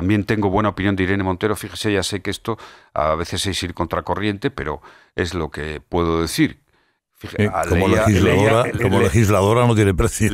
También tengo buena opinión de Irene Montero. Fíjese, ya sé que esto a veces es ir contracorriente, pero es lo que puedo decir. Eh, ah, como, legisladora, como legisladora no tiene precio.